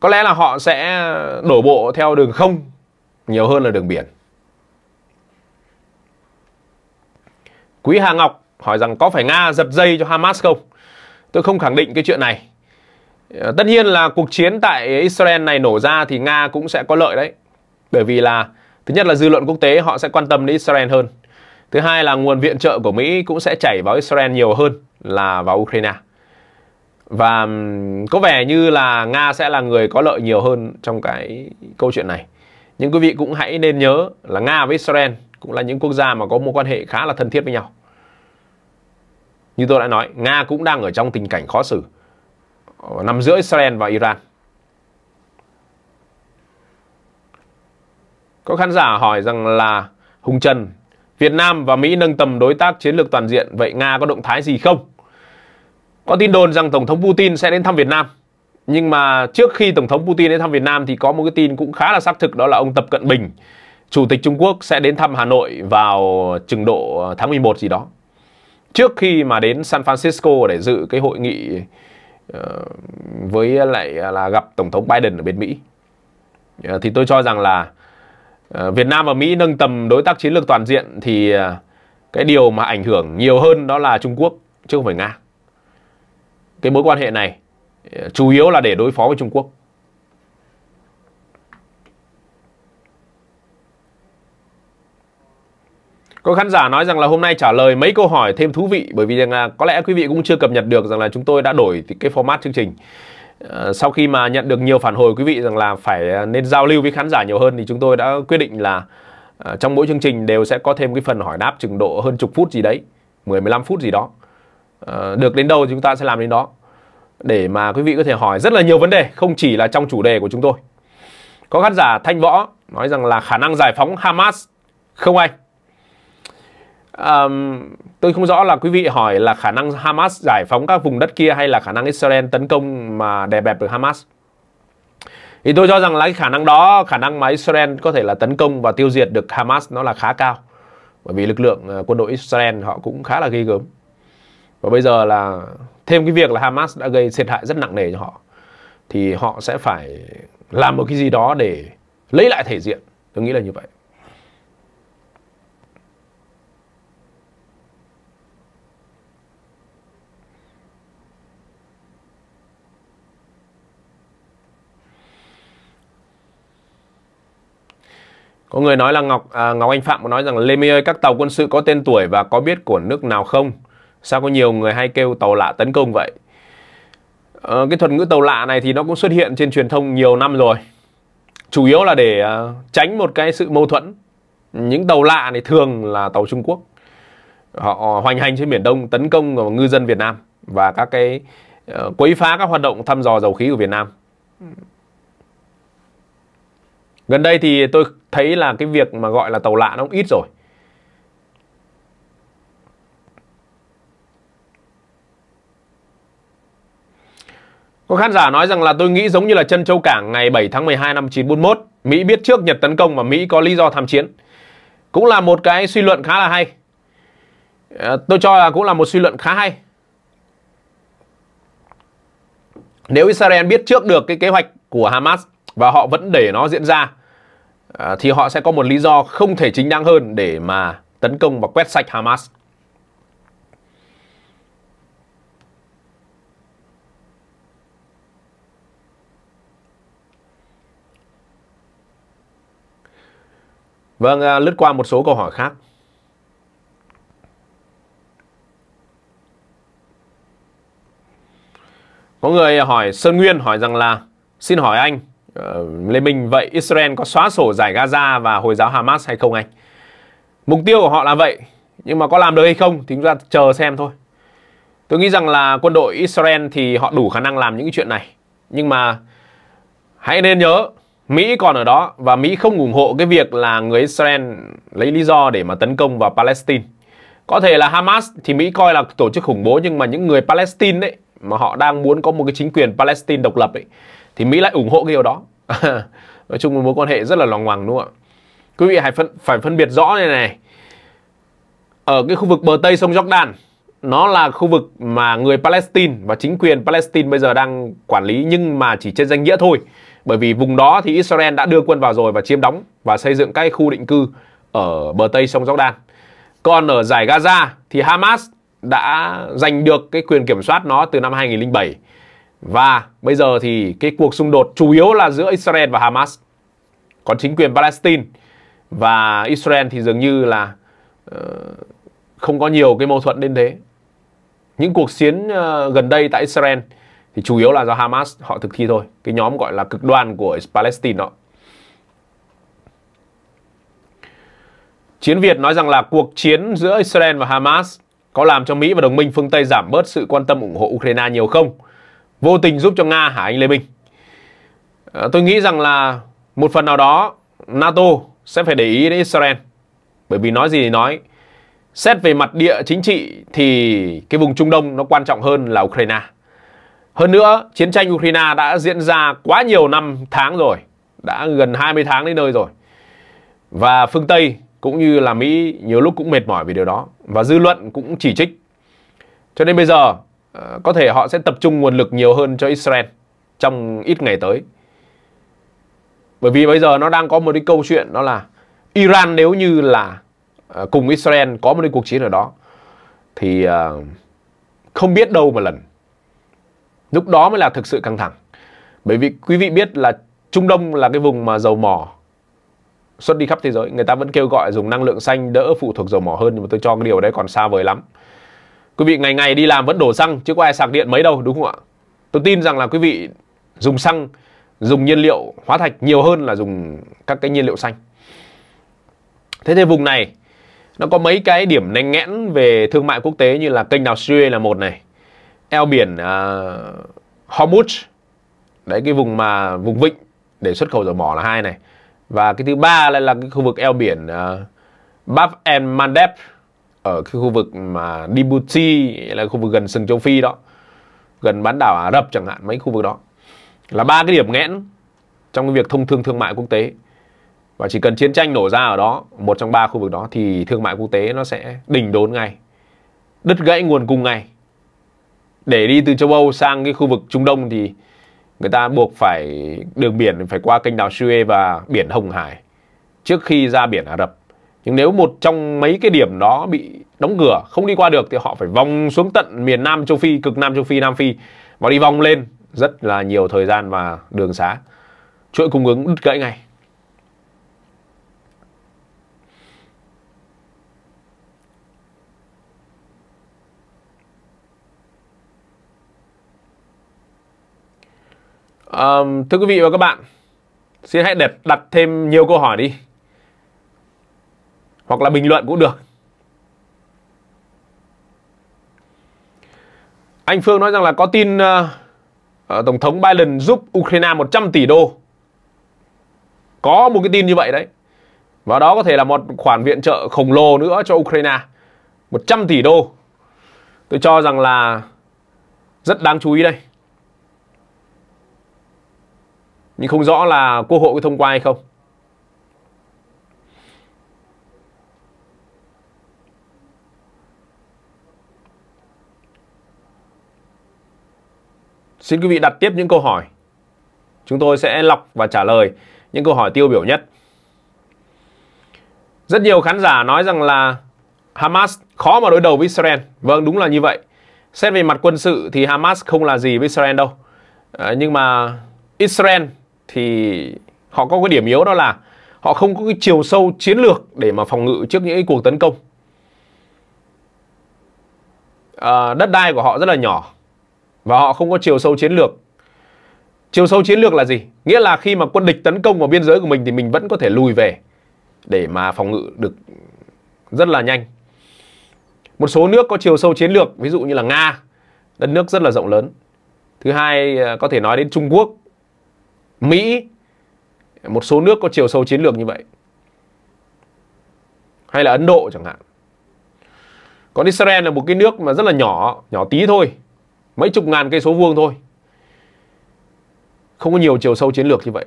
có lẽ là họ sẽ đổ bộ theo đường không nhiều hơn là đường biển. Quý Hà Ngọc hỏi rằng có phải Nga giật dây cho Hamas không? Tôi không khẳng định cái chuyện này. Tất nhiên là cuộc chiến tại Israel này nổ ra thì Nga cũng sẽ có lợi đấy bởi vì là thứ nhất là dư luận quốc tế họ sẽ quan tâm đến Israel hơn thứ hai là nguồn viện trợ của Mỹ cũng sẽ chảy vào Israel nhiều hơn là vào Ukraine và có vẻ như là Nga sẽ là người có lợi nhiều hơn trong cái câu chuyện này nhưng quý vị cũng hãy nên nhớ là Nga với Israel cũng là những quốc gia mà có mối quan hệ khá là thân thiết với nhau như tôi đã nói Nga cũng đang ở trong tình cảnh khó xử nằm giữa Israel và Iran Có khán giả hỏi rằng là Hùng Trần, Việt Nam và Mỹ nâng tầm đối tác chiến lược toàn diện, vậy Nga có động thái gì không? Có tin đồn rằng Tổng thống Putin sẽ đến thăm Việt Nam. Nhưng mà trước khi Tổng thống Putin đến thăm Việt Nam thì có một cái tin cũng khá là xác thực đó là ông Tập Cận Bình, Chủ tịch Trung Quốc sẽ đến thăm Hà Nội vào chừng độ tháng 11 gì đó. Trước khi mà đến San Francisco để dự cái hội nghị ờ, với lại là gặp Tổng thống Biden ở bên Mỹ. Ờ, thì tôi cho rằng là Ờ, Việt Nam và Mỹ nâng tầm đối tác chiến lược toàn diện thì ờ, cái điều mà ảnh hưởng nhiều hơn đó là Trung Quốc chứ không phải Nga. Cái mối quan hệ này ờ, chủ yếu là để đối phó với Trung Quốc. Có khán giả nói rằng là hôm nay trả lời mấy câu hỏi thêm thú vị bởi vì rằng là có lẽ quý vị cũng chưa cập nhật được rằng là chúng tôi đã đổi cái format chương trình. Ờ, sau khi mà nhận được nhiều phản hồi quý vị rằng là phải ờ, nên giao lưu với khán giả nhiều hơn thì chúng tôi đã quyết định là ờ, trong mỗi chương trình đều sẽ có thêm cái phần hỏi đáp chừng độ hơn chục phút gì đấy 10 15 phút gì đó được đến đâu chúng ta sẽ làm đến đó để mà quý vị có thể hỏi rất là nhiều vấn đề không chỉ là trong chủ đề của chúng tôi có khán giả thanh võ nói rằng là khả năng giải phóng Hamas không anh um, tôi không rõ là quý vị hỏi là khả năng Hamas giải phóng các vùng đất kia hay là khả năng Israel tấn công mà đè bẹp được Hamas thì tôi cho rằng là cái khả năng đó khả năng mà Israel có thể là tấn công và tiêu diệt được Hamas nó là khá cao bởi vì lực lượng ờ, quân đội Israel họ cũng khá là ghê gớm và bây giờ là thêm cái việc là Hamas đã gây thiệt hại rất nặng nề cho họ thì họ sẽ phải làm một cái gì đó để lấy lại thể diện tôi nghĩ là như vậy Có người nói là Ngọc à, Ngọc Anh Phạm có nói rằng Lê mi ơi các tàu quân sự có tên tuổi và có biết của nước nào không? Sao có nhiều người hay kêu tàu lạ tấn công vậy? À, cái thuật ngữ tàu lạ này thì nó cũng xuất hiện trên truyền thông nhiều năm rồi. Chủ yếu là để à, tránh một cái sự mâu thuẫn. Những tàu lạ này thường là tàu Trung Quốc. Họ hoành hành trên biển Đông tấn công vào ngư dân Việt Nam và các cái uh, quấy phá các hoạt động thăm dò dầu khí của Việt Nam. Gần đây thì tôi thấy là cái việc mà gọi là tàu lạ nó cũng ít rồi. Có khán giả nói rằng là tôi nghĩ giống như là chân châu cảng ngày 7 tháng 12 năm 1941, Mỹ biết trước Nhật tấn công và Mỹ có lý do tham chiến. Cũng là một cái suy luận khá là hay. Ờ, tôi cho là cũng là một suy luận khá hay. Nếu Israel biết trước được cái kế hoạch của Hamas và họ vẫn để nó diễn ra À, thì họ sẽ có một lý do không thể chính đáng hơn để mà tấn công và quét sạch Hamas. Vâng, à, lướt qua một số câu hỏi khác. Có người hỏi Sơn Nguyên hỏi rằng là Xin hỏi anh, Ờ, Lê Minh vậy Israel có xóa sổ giải Gaza và Hồi giáo Hamas hay không anh? Mục tiêu của họ là vậy nhưng mà có làm được hay không thì chúng ta chờ xem thôi. Tôi nghĩ rằng là quân đội Israel thì họ đủ khả năng làm những cái chuyện này nhưng mà hãy nên nhớ Mỹ còn ở đó và Mỹ không ủng hộ cái việc là người Israel lấy lý do để mà tấn công vào Palestine. Có thể là Hamas thì Mỹ coi là tổ chức khủng bố nhưng mà những người Palestine ấy mà họ đang muốn có một cái chính quyền Palestine độc lập ấy thì Mỹ lại ủng hộ cái điều đó. <laughs> Nói chung một mối quan hệ rất là lòng ngoằng đúng không ạ? Quý vị hãy phân, phải phân biệt rõ này này. Ở cái khu vực bờ Tây sông Jordan, nó là khu vực mà người Palestine và chính quyền Palestine bây giờ đang quản lý nhưng mà chỉ trên danh nghĩa thôi. Bởi vì vùng đó thì Israel đã đưa quân vào rồi và chiếm đóng và xây dựng các khu định cư ở bờ Tây sông Jordan. Còn ở giải Gaza thì Hamas đã giành được cái quyền kiểm soát nó từ năm 2007 và bây giờ thì cái cuộc xung đột chủ yếu là giữa Israel và Hamas. Còn chính quyền Palestine và Israel thì dường như là uh, không có nhiều cái mâu thuẫn đến thế. Những cuộc chiến uh, gần đây tại Israel thì chủ yếu là do Hamas họ thực thi thôi. Cái nhóm gọi là cực đoan của Palestine đó. Chiến Việt nói rằng là cuộc chiến giữa Israel và Hamas có làm cho Mỹ và đồng minh phương Tây giảm bớt sự quan tâm ủng hộ Ukraine nhiều không? vô tình giúp cho Nga hả anh Lê Minh? Ờ, tôi nghĩ rằng là một phần nào đó NATO sẽ phải để ý đến Israel. Bởi vì nói gì thì nói, xét về mặt địa chính trị thì cái vùng Trung Đông nó quan trọng hơn là Ukraine. Hơn nữa, chiến tranh Ukraine đã diễn ra quá nhiều năm tháng rồi, đã gần 20 tháng đến nơi rồi. Và phương Tây cũng như là Mỹ nhiều lúc cũng mệt mỏi vì điều đó và dư luận cũng chỉ trích. Cho nên bây giờ Ờ, có thể họ sẽ tập trung nguồn lực nhiều hơn cho Israel trong ít ngày tới. Bởi vì bây giờ nó đang có một cái câu chuyện đó là Iran nếu như là ờ, cùng Israel có một cái cuộc chiến ở đó thì ờ, không biết đâu mà lần. Lúc đó mới là thực sự căng thẳng. Bởi vì quý vị biết là Trung Đông là cái vùng mà dầu mỏ xuất đi khắp thế giới người ta vẫn kêu gọi dùng năng lượng xanh đỡ phụ thuộc dầu mỏ hơn nhưng mà tôi cho cái điều đấy còn xa vời lắm quý vị ngày ngày đi làm vẫn đổ xăng chứ có ai sạc điện mấy đâu đúng không ạ tôi tin rằng là quý vị dùng xăng dùng nhiên liệu hóa thạch nhiều hơn là dùng các cái nhiên liệu xanh thế thì vùng này nó có mấy cái điểm nén nghẽn về thương mại quốc tế như là kênh đào Suez là một này eo biển uh, Hormuz đấy cái vùng mà vùng vịnh để xuất khẩu dầu mỏ là hai này và cái thứ ba lại là cái khu vực eo biển uh, Bab and Mandeb ở cái khu vực mà Djibouti là khu vực gần sừng châu Phi đó gần bán đảo Ả Rập chẳng hạn mấy khu vực đó là ba cái điểm nghẽn trong cái việc thông thương thương mại quốc tế và chỉ cần chiến tranh nổ ra ở đó một trong ba khu vực đó thì thương mại quốc tế nó sẽ đỉnh đốn ngay đứt gãy nguồn cung ngay để đi từ châu Âu sang cái khu vực Trung Đông thì người ta buộc phải đường biển phải qua kênh đào Suez và biển Hồng Hải trước khi ra biển Ả Rập nhưng nếu một trong mấy cái điểm đó bị đóng cửa không đi qua được thì họ phải vòng xuống tận miền Nam châu Phi, cực Nam châu Phi, Nam Phi và đi vòng lên rất là nhiều thời gian và đường xá. Chuỗi cung ứng đứt gãy ngay. Um, thưa quý vị và các bạn, xin hãy đặt, đặt thêm nhiều câu hỏi đi hoặc là bình luận cũng được Anh Phương nói rằng là có tin uh, Tổng thống Biden giúp Ukraine 100 tỷ đô. Có một cái tin như vậy đấy. Và đó có thể là một khoản viện trợ khổng lồ nữa cho Ukraine. 100 tỷ đô. Tôi cho rằng là rất đáng chú ý đây. Nhưng không rõ là quốc hội có thông qua hay không. Xin quý vị đặt tiếp những câu hỏi. Chúng tôi sẽ lọc và trả lời những câu hỏi tiêu biểu nhất. Rất nhiều khán giả nói rằng là Hamas khó mà đối đầu với Israel. Vâng, đúng là như vậy. Xét về mặt quân sự thì Hamas không là gì với Israel đâu. À, nhưng mà Israel thì họ có cái điểm yếu đó là họ không có cái chiều sâu chiến lược để mà phòng ngự trước những cái cuộc tấn công. À, đất đai của họ rất là nhỏ và họ không có chiều sâu chiến lược. Chiều sâu chiến lược là gì? Nghĩa là khi mà quân địch tấn công vào biên giới của mình thì mình vẫn có thể lùi về để mà phòng ngự được rất là nhanh. Một số nước có chiều sâu chiến lược, ví dụ như là Nga, đất nước rất là rộng lớn. Thứ hai à, có thể nói đến Trung Quốc, Mỹ, một số nước có chiều sâu chiến lược như vậy. Hay là Ấn Độ chẳng hạn. Còn Israel là một cái nước mà rất là nhỏ, nhỏ tí thôi mấy chục ngàn cây số vuông thôi không có nhiều chiều sâu chiến lược như vậy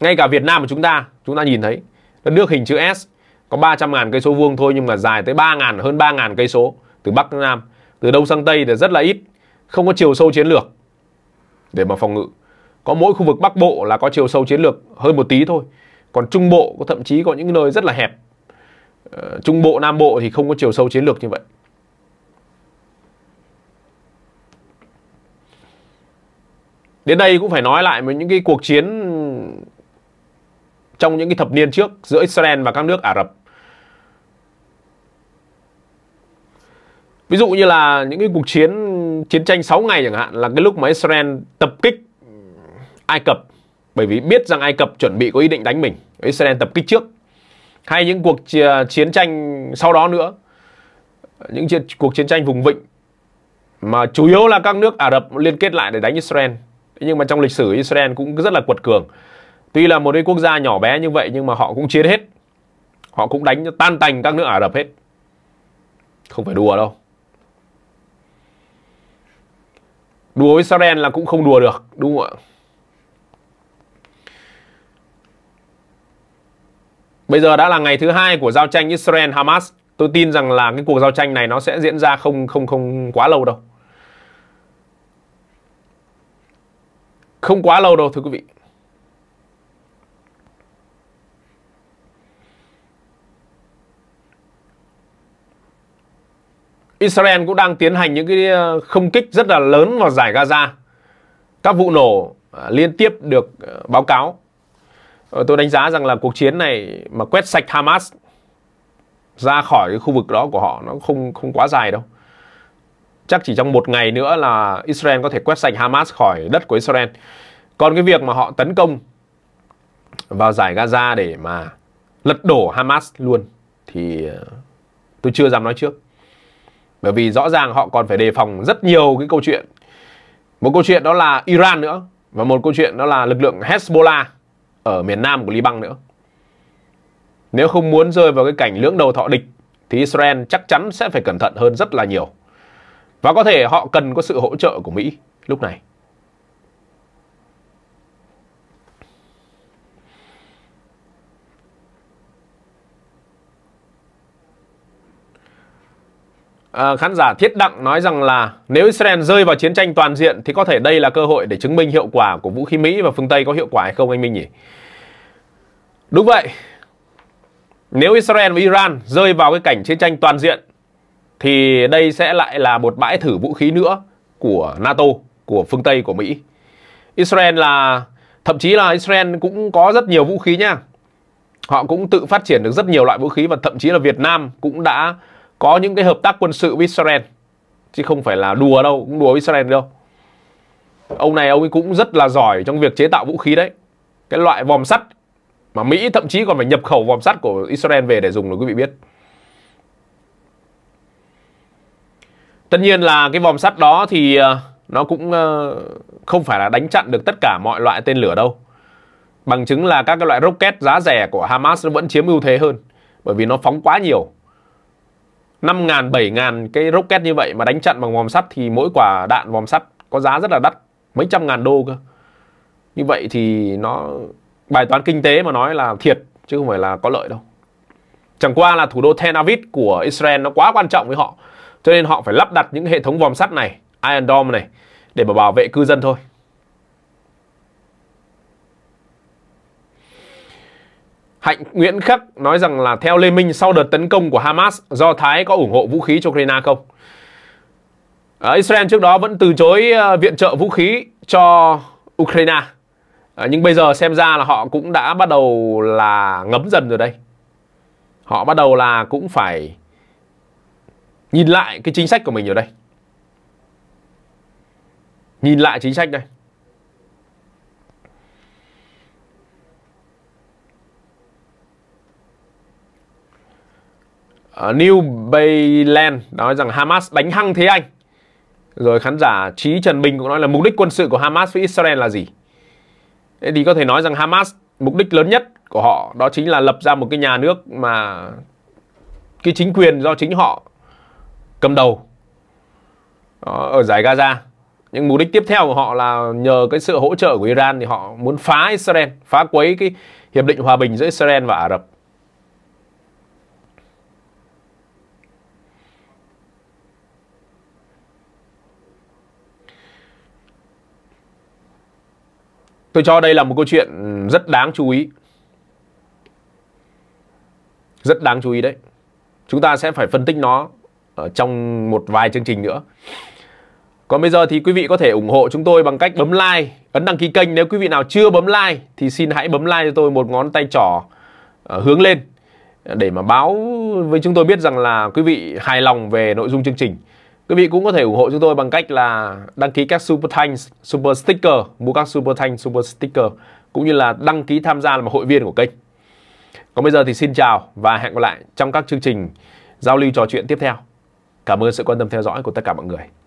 ngay cả Việt Nam của chúng ta chúng ta nhìn thấy đất nước hình chữ S có 300 ngàn cây số vuông thôi nhưng mà dài tới 3 ngàn hơn 3 ngàn cây số từ Bắc đến Nam từ Đông sang Tây thì rất là ít không có chiều sâu chiến lược để mà phòng ngự có mỗi khu vực Bắc Bộ là có chiều sâu chiến lược hơn một tí thôi còn Trung Bộ có thậm chí có những nơi rất là hẹp Ờ, Trung Bộ, Nam Bộ thì không có chiều sâu chiến lược như vậy. Đến đây cũng phải nói lại với những cái cuộc chiến trong những cái thập niên trước giữa Israel và các nước Ả Rập. Ví dụ như là những cái cuộc chiến chiến tranh 6 ngày chẳng hạn là cái lúc mà Israel tập kích Ai Cập bởi vì biết rằng Ai Cập chuẩn bị có ý định đánh mình. Israel tập kích trước hay những cuộc chiến tranh sau đó nữa những chiến, cuộc chiến tranh vùng vịnh mà chủ yếu là các nước Ả Rập liên kết lại để đánh Israel nhưng mà trong lịch sử Israel cũng rất là quật cường tuy là một cái quốc gia nhỏ bé như vậy nhưng mà họ cũng chiến hết họ cũng đánh tan tành các nước Ả Rập hết không phải đùa đâu đùa Israel là cũng không đùa được đúng không ạ Bây giờ đã là ngày thứ hai của giao tranh Israel Hamas. Tôi tin rằng là cái cuộc giao tranh này nó sẽ diễn ra không không không quá lâu đâu. Không quá lâu đâu thưa quý vị. Israel cũng đang tiến hành những cái ờ, không kích rất là lớn vào giải Gaza. Các vụ nổ ờ, liên tiếp được ờ, báo cáo Ờ, tôi đánh giá rằng là cuộc chiến này mà quét sạch Hamas ra khỏi cái khu vực đó của họ nó không không quá dài đâu chắc chỉ trong một ngày nữa là Israel có thể quét sạch Hamas khỏi đất của Israel còn cái việc mà họ tấn công vào giải Gaza để mà lật đổ Hamas luôn thì ờ, tôi chưa dám nói trước bởi vì rõ ràng họ còn phải đề phòng rất nhiều cái câu chuyện một câu chuyện đó là Iran nữa và một câu chuyện đó là lực lượng Hezbollah ở miền nam của Liban nữa. Nếu không muốn rơi vào cái cảnh lưỡng đầu thọ địch thì Israel chắc chắn sẽ phải cẩn thận hơn rất là nhiều. Và có thể họ cần có sự hỗ trợ của Mỹ lúc này. à, khán giả Thiết Đặng nói rằng là nếu Israel rơi vào chiến tranh toàn diện thì có thể đây là cơ hội để chứng minh hiệu quả của vũ khí Mỹ và phương Tây có hiệu quả hay không anh Minh nhỉ? Đúng vậy. Nếu Israel và Iran rơi vào cái cảnh chiến tranh toàn diện thì đây sẽ lại là một bãi thử vũ khí nữa của NATO, của phương Tây, của Mỹ. Israel là thậm chí là Israel cũng có rất nhiều vũ khí nha. Họ cũng tự phát triển được rất nhiều loại vũ khí và thậm chí là Việt Nam cũng đã có những cái hợp tác quân sự với Israel chứ không phải là đùa đâu cũng đùa với Israel đâu ông này ông ấy cũng rất là giỏi trong việc chế tạo vũ khí đấy cái loại vòm sắt mà Mỹ thậm chí còn phải nhập khẩu vòm sắt của Israel về để dùng rồi quý vị biết tất nhiên là cái vòm sắt đó thì ờ, nó cũng ờ, không phải là đánh chặn được tất cả mọi loại tên lửa đâu bằng chứng là các cái loại rocket giá rẻ của Hamas nó vẫn chiếm ưu thế hơn bởi vì nó phóng quá nhiều 5 ngàn, 7 ngàn cái rocket như vậy mà đánh chặn bằng vòm sắt thì mỗi quả đạn vòm sắt có giá rất là đắt, mấy trăm ngàn đô cơ. Như vậy thì nó bài toán kinh tế mà nói là thiệt chứ không phải là có lợi đâu. Chẳng qua là thủ đô Tel Aviv của Israel nó quá quan trọng với họ, cho nên họ phải lắp đặt những hệ thống vòm sắt này, Iron Dome này để bảo bảo vệ cư dân thôi. Hạnh Nguyễn Khắc nói rằng là theo Lê Minh sau đợt tấn công của Hamas, Do Thái có ủng hộ vũ khí cho Ukraine không? À, Israel trước đó vẫn từ chối ờ, viện trợ vũ khí cho Ukraine. À, nhưng bây giờ xem ra là họ cũng đã bắt đầu là ngấm dần rồi đây. Họ bắt đầu là cũng phải nhìn lại cái chính sách của mình rồi đây. Nhìn lại chính sách đây. Ờ, New Bayland nói rằng Hamas đánh hăng thế Anh. Rồi khán giả Trí Trần Bình cũng nói là mục đích quân sự của Hamas với Israel là gì? Thế thì có thể nói rằng Hamas mục đích lớn nhất của họ đó chính là lập ra một cái nhà nước mà cái chính quyền do chính họ cầm đầu đó, ờ, ở giải Gaza. Nhưng mục đích tiếp theo của họ là nhờ cái sự hỗ trợ của Iran thì họ muốn phá Israel, phá quấy cái hiệp định hòa bình giữa Israel và Ả Rập. tôi cho đây là một câu chuyện rất đáng chú ý rất đáng chú ý đấy chúng ta sẽ phải phân tích nó ở trong một vài chương trình nữa còn bây giờ thì quý vị có thể ủng hộ chúng tôi bằng cách bấm like ấn đăng ký kênh nếu quý vị nào chưa bấm like thì xin hãy bấm like cho tôi một ngón tay trỏ ờ, hướng lên để mà báo với chúng tôi biết rằng là quý vị hài lòng về nội dung chương trình Quý vị cũng có thể ủng hộ chúng tôi bằng cách là đăng ký các Super thanh, Super Sticker, mua các Super thanh, Super Sticker cũng như là đăng ký tham gia làm hội viên của kênh. Còn bây giờ thì xin chào và hẹn gặp lại trong các chương trình giao lưu trò chuyện tiếp theo. Cảm ơn sự quan tâm theo dõi của tất cả mọi người.